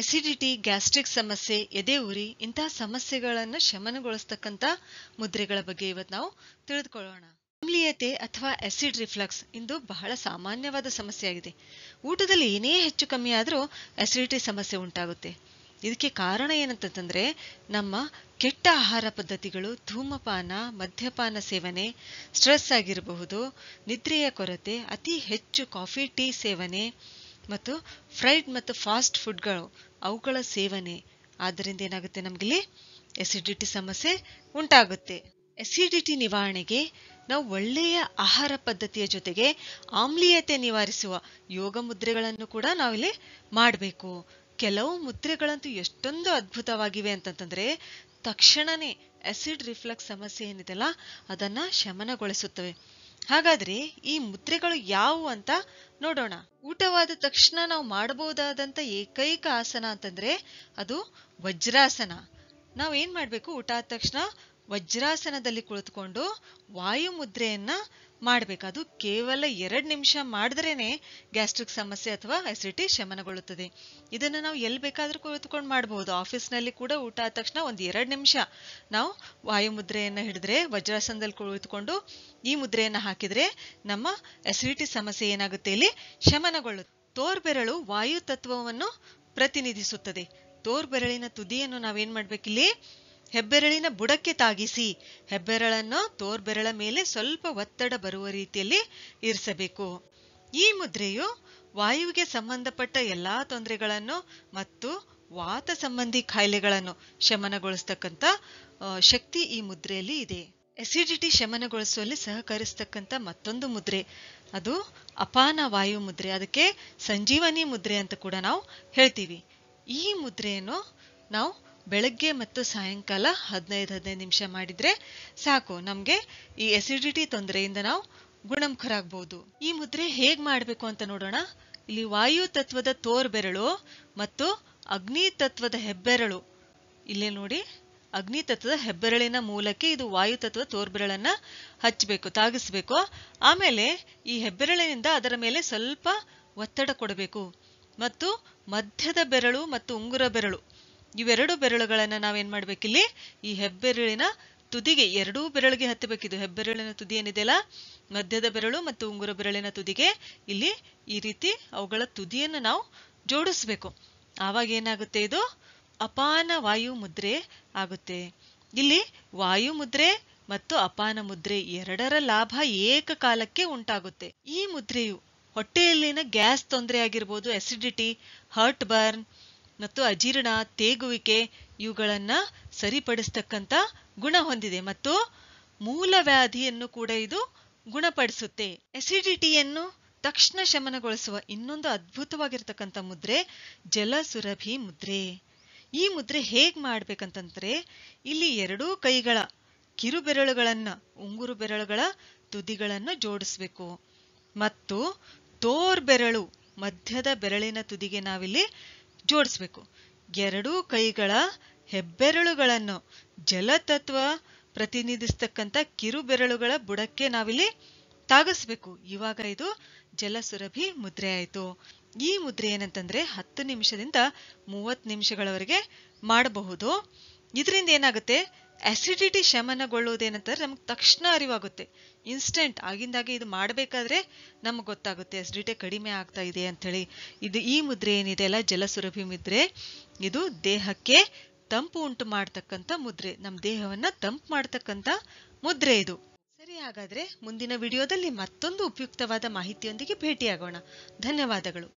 acidity gastric ಸಮಸ್ಯೆ ಎದೆ ಉರಿ ಇಂತಹ ಸಮಸ್ಯೆಗಳನ್ನು ಶಮನಗೊಳಿಸ್ತಕ್ಕಂಥ ಮುದ್ರೆಗಳ ಬಗ್ಗೆ ಇವತ್ತು ನಾವು ತಿಳಿದುಕೊಳ್ಳೋಣ ಆಮ್ಲೀಯತೆ ಅಥವಾ ಆಸಿಡ್ ರಿಫ್ಲಕ್ಸ್ ಇಂದು ಬಹಳ ಸಾಮಾನ್ಯವಾದ ಸಮಸ್ಯೆಯಾಗಿದೆ ಊಟದಲ್ಲಿ ಏನೇ ಹೆಚ್ಚು ಕಮ್ಮಿ ಆದರೂ ಅಸಿಡಿಟಿ ಸಮಸ್ಯೆ ಉಂಟಾಗುತ್ತೆ ಇದಕ್ಕೆ ಕಾರಣ ಏನಂತಂದ್ರೆ ನಮ್ಮ ಕೆಟ್ಟ ಆಹಾರ ಪದ್ಧತಿಗಳು ಧೂಮಪಾನ ಮದ್ಯಪಾನ ಸೇವನೆ ಸ್ಟ್ರೆಸ್ ಆಗಿರಬಹುದು ನಿದ್ರೆಯ ಕೊರತೆ ಅತಿ ಹೆಚ್ಚು ಕಾಫಿ ಟೀ ಸೇವನೆ ಮತ್ತು ಫ್ರೈಡ್ ಮತ್ತು ಫಾಸ್ಟ್ ಫುಡ್ಗಳು ಅವುಗಳ ಸೇವನೆ ಆದ್ದರಿಂದ ಏನಾಗುತ್ತೆ ನಮಗಿಲ್ಲಿ ಎಸಿಡಿಟಿ ಸಮಸ್ಯೆ ಉಂಟಾಗುತ್ತೆ ಎಸಿಡಿಟಿ ನಿವಾರಣೆಗೆ ನಾವು ಒಳ್ಳೆಯ ಆಹಾರ ಪದ್ಧತಿಯ ಜೊತೆಗೆ ಆಮ್ಲೀಯತೆ ನಿವಾರಿಸುವ ಯೋಗ ಮುದ್ರೆಗಳನ್ನು ಕೂಡ ನಾವಿಲ್ಲಿ ಮಾಡಬೇಕು ಕೆಲವು ಮುದ್ರೆಗಳಂತೂ ಎಷ್ಟೊಂದು ಅದ್ಭುತವಾಗಿವೆ ಅಂತಂತಂದರೆ ತಕ್ಷಣನೇ ಆಸಿಡ್ ರಿಫ್ಲಕ್ಸ್ ಸಮಸ್ಯೆ ಏನಿದೆಯಲ್ಲ ಅದನ್ನ ಶಮನಗೊಳಿಸುತ್ತವೆ ಹಾಗಾದ್ರೆ ಈ ಮುದ್ರೆಗಳು ಯಾವುವು ಅಂತ ನೋಡೋಣ ಊಟವಾದ ತಕ್ಷಣ ನಾವು ಮಾಡಬಹುದಾದಂತ ಏಕೈಕ ಆಸನ ಅಂತಂದ್ರೆ ಅದು ವಜ್ರಾಸನ ಏನ್ ಮಾಡಬೇಕು ಊಟ ಆದ ತಕ್ಷಣ ವಜ್ರಾಸನದಲ್ಲಿ ಕುಳಿತುಕೊಂಡು ವಾಯುಮುದ್ರೆಯನ್ನು ಮಾಡಬೇಕು ಅದು ಕೇವಲ ಎರಡು ನಿಮಿಷ ಮಾಡಿದ್ರೇ ಗ್ಯಾಸ್ಟ್ರಿಕ್ ಸಮಸ್ಯೆ ಅಥವಾ ಅಸಿಡಿಟಿ ಶಮನಗೊಳ್ಳುತ್ತದೆ ಇದನ್ನು ನಾವು ಎಲ್ಲಿ ಬೇಕಾದರೂ ಕುಳಿತುಕೊಂಡು ಮಾಡಬಹುದು ಆಫೀಸ್ನಲ್ಲಿ ಕೂಡ ಊಟ ಆದ ತಕ್ಷಣ ಒಂದು ಎರಡು ನಿಮಿಷ ನಾವು ವಾಯುಮುದ್ರೆಯನ್ನು ಹಿಡಿದ್ರೆ ವಜ್ರಾಸನದಲ್ಲಿ ಕುಳಿತುಕೊಂಡು ಈ ಮುದ್ರೆಯನ್ನು ಹಾಕಿದರೆ ನಮ್ಮ ಅಸಿಡಿಟಿ ಸಮಸ್ಯೆ ಏನಾಗುತ್ತೆ ಇಲ್ಲಿ ಶಮನಗೊಳ್ಳುತ್ತೆ ತೋರ್ಬೆರಳು ವಾಯು ತತ್ವವನ್ನು ಪ್ರತಿನಿಧಿಸುತ್ತದೆ ತೋರ್ಬೆರಳಿನ ತುದಿಯನ್ನು ನಾವೇನು ಮಾಡಬೇಕಿಲ್ಲಿ ಹೆಬ್ಬೆರಳಿನ ಬುಡಕ್ಕೆ ತಾಗಿಸಿ ಹೆಬ್ಬೆರಳನ್ನು ತೋರ್ಬೆರಳ ಮೇಲೆ ಸ್ವಲ್ಪ ಒತ್ತಡ ಬರುವ ರೀತಿಯಲ್ಲಿ ಇರಿಸಬೇಕು ಈ ಮುದ್ರೆಯು ವಾಯುವಿಗೆ ಸಂಬಂಧಪಟ್ಟ ಎಲ್ಲ ತೊಂದರೆಗಳನ್ನು ಮತ್ತು ವಾತ ಸಂಬಂಧಿ ಕಾಯಿಲೆಗಳನ್ನು ಶಮನಗೊಳಿಸ್ತಕ್ಕಂಥ ಶಕ್ತಿ ಈ ಮುದ್ರೆಯಲ್ಲಿ ಇದೆ ಎಸಿಡಿಟಿ ಶಮನಗೊಳಿಸುವಲ್ಲಿ ಸಹಕರಿಸ್ತಕ್ಕಂಥ ಮತ್ತೊಂದು ಮುದ್ರೆ ಅದು ಅಪಾನ ವಾಯು ಮುದ್ರೆ ಅದಕ್ಕೆ ಸಂಜೀವನಿ ಮುದ್ರೆ ಅಂತ ಕೂಡ ನಾವು ಹೇಳ್ತೀವಿ ಈ ಮುದ್ರೆಯನ್ನು ನಾವು ಬೆಳಗ್ಗೆ ಮತ್ತು ಸಾಯಂಕಾಲ ಹದಿನೈದು ಹದಿನೈದು ನಿಮಿಷ ಮಾಡಿದರೆ ಸಾಕು ನಮಗೆ ಈ ಎಸಿಡಿಟಿ ತೊಂದರೆಯಿಂದ ನಾವು ಗುಣಮುಖರಾಗ್ಬೋದು ಈ ಮುದ್ರೆ ಹೇಗೆ ಮಾಡಬೇಕು ಅಂತ ನೋಡೋಣ ಇಲ್ಲಿ ವಾಯು ತತ್ವದ ತೋರ್ಬೆರಳು ಮತ್ತು ಅಗ್ನಿ ತತ್ವದ ಹೆಬ್ಬೆರಳು ಇಲ್ಲೇ ನೋಡಿ ಅಗ್ನಿ ತತ್ವದ ಹೆಬ್ಬೆರಳಿನ ಮೂಲಕ್ಕೆ ಇದು ವಾಯು ತತ್ವದ ತೋರ್ಬೆರಳನ್ನ ಹಚ್ಚಬೇಕು ತಾಗಿಸ್ಬೇಕು ಆಮೇಲೆ ಈ ಹೆಬ್ಬೆರಳಿನಿಂದ ಅದರ ಮೇಲೆ ಸ್ವಲ್ಪ ಒತ್ತಡ ಕೊಡಬೇಕು ಮತ್ತು ಮಧ್ಯದ ಬೆರಳು ಮತ್ತು ಉಂಗುರ ಬೆರಳು ಇವೆರಡು ಬೆರಳುಗಳನ್ನು ನಾವೇನ್ ಮಾಡ್ಬೇಕಿಲ್ಲಿ ಈ ಹೆಬ್ಬೆರಳಿನ ತುದಿಗೆ ಎರಡೂ ಬೆರಳಿಗೆ ಹತ್ತಬೇಕಿದು ಹೆಬ್ಬೆರಳಿನ ತುದಿ ಅಲ್ಲ ಮಧ್ಯದ ಬೆರಳು ಮತ್ತು ಉಂಗುರ ಬೆರಳಿನ ತುದಿಗೆ ಇಲ್ಲಿ ಈ ರೀತಿ ಅವುಗಳ ತುದಿಯನ್ನು ನಾವು ಜೋಡಿಸ್ಬೇಕು ಆವಾಗ ಏನಾಗುತ್ತೆ ಇದು ಅಪಾನ ವಾಯು ಮುದ್ರೆ ಆಗುತ್ತೆ ಇಲ್ಲಿ ವಾಯು ಮುದ್ರೆ ಮತ್ತು ಅಪಾನ ಮುದ್ರೆ ಎರಡರ ಲಾಭ ಏಕಕಾಲಕ್ಕೆ ಉಂಟಾಗುತ್ತೆ ಈ ಮುದ್ರೆಯು ಹೊಟ್ಟೆಯಲ್ಲಿನ ಗ್ಯಾಸ್ ತೊಂದರೆ ಆಗಿರ್ಬೋದು ಅಸಿಡಿಟಿ ಹರ್ಟ್ ಬರ್ನ್ ಮತ್ತು ಅಜೀರ್ಣ ತೇಗುವಿಕೆ ಇವುಗಳನ್ನು ಸರಿಪಡಿಸ್ತಕ್ಕಂಥ ಗುಣ ಹೊಂದಿದೆ ಮತ್ತು ಮೂಲವ್ಯಾಧಿಯನ್ನು ಕೂಡ ಇದು ಗುಣಪಡಿಸುತ್ತೆ ಎಸಿಡಿಟಿಯನ್ನು ತಕ್ಷಣ ಶಮನಗೊಳಿಸುವ ಇನ್ನೊಂದು ಅದ್ಭುತವಾಗಿರ್ತಕ್ಕಂಥ ಮುದ್ರೆ ಜಲಸುರಭಿ ಮುದ್ರೆ ಈ ಮುದ್ರೆ ಹೇಗೆ ಮಾಡ್ಬೇಕಂತಂದ್ರೆ ಇಲ್ಲಿ ಎರಡೂ ಕೈಗಳ ಕಿರುಬೆರಳುಗಳನ್ನು ಉಂಗುರು ಬೆರಳುಗಳ ತುದಿಗಳನ್ನು ಜೋಡಿಸ್ಬೇಕು ಮತ್ತು ಬೆರಳು ಮಧ್ಯದ ಬೆರಳಿನ ತುದಿಗೆ ನಾವಿಲ್ಲಿ ಜೋಡಿಸ್ಬೇಕು ಎರಡೂ ಕೈಗಳ ಹೆಬ್ಬೆರಳುಗಳನ್ನು ಜಲತತ್ವ ಪ್ರತಿನಿಧಿಸ್ತಕ್ಕಂಥ ಕಿರುಬೆರಳುಗಳ ಬುಡಕ್ಕೆ ನಾವಿಲ್ಲಿ ತಾಗಿಸ್ಬೇಕು ಇವಾಗ ಇದು ಜಲಸುರಭಿ ಮುದ್ರೆ ಆಯಿತು ಈ ಮುದ್ರೆ ಏನಂತಂದ್ರೆ ಹತ್ತು ನಿಮಿಷದಿಂದ ಮೂವತ್ತು ನಿಮಿಷಗಳವರೆಗೆ ಮಾಡಬಹುದು ಇದರಿಂದ ಏನಾಗುತ್ತೆ ಆಸಿಡಿಟಿ ಶಮನಗೊಳ್ಳುವುದೇನಂತಂದ್ರೆ ನಮ್ಗೆ ತಕ್ಷಣ ಅರಿವಾಗುತ್ತೆ ಇನ್ಸ್ಟೆಂಟ್ ಆಗಿಂದಾಗೆ ಇದು ಮಾಡಬೇಕಾದ್ರೆ ನಮಗೆ ಗೊತ್ತಾಗುತ್ತೆ ಆಸಿಡಿಟಿ ಕಡಿಮೆ ಆಗ್ತಾ ಇದೆ ಹೇಳಿ ಇದು ಈ ಮುದ್ರೆ ಏನಿದೆ ಅಲ್ಲ ಜಲಸುರಭಿ ಮುದ್ರೆ ಇದು ದೇಹಕ್ಕೆ ತಂಪು ಉಂಟು ಮಾಡ್ತಕ್ಕಂಥ ಮುದ್ರೆ ನಮ್ಮ ದೇಹವನ್ನು ತಂಪು ಮಾಡ್ತಕ್ಕಂಥ ಮುದ್ರೆ ಇದು ಸರಿ ಹಾಗಾದರೆ ಮುಂದಿನ ವಿಡಿಯೋದಲ್ಲಿ ಮತ್ತೊಂದು ಉಪಯುಕ್ತವಾದ ಮಾಹಿತಿಯೊಂದಿಗೆ ಭೇಟಿಯಾಗೋಣ ಧನ್ಯವಾದಗಳು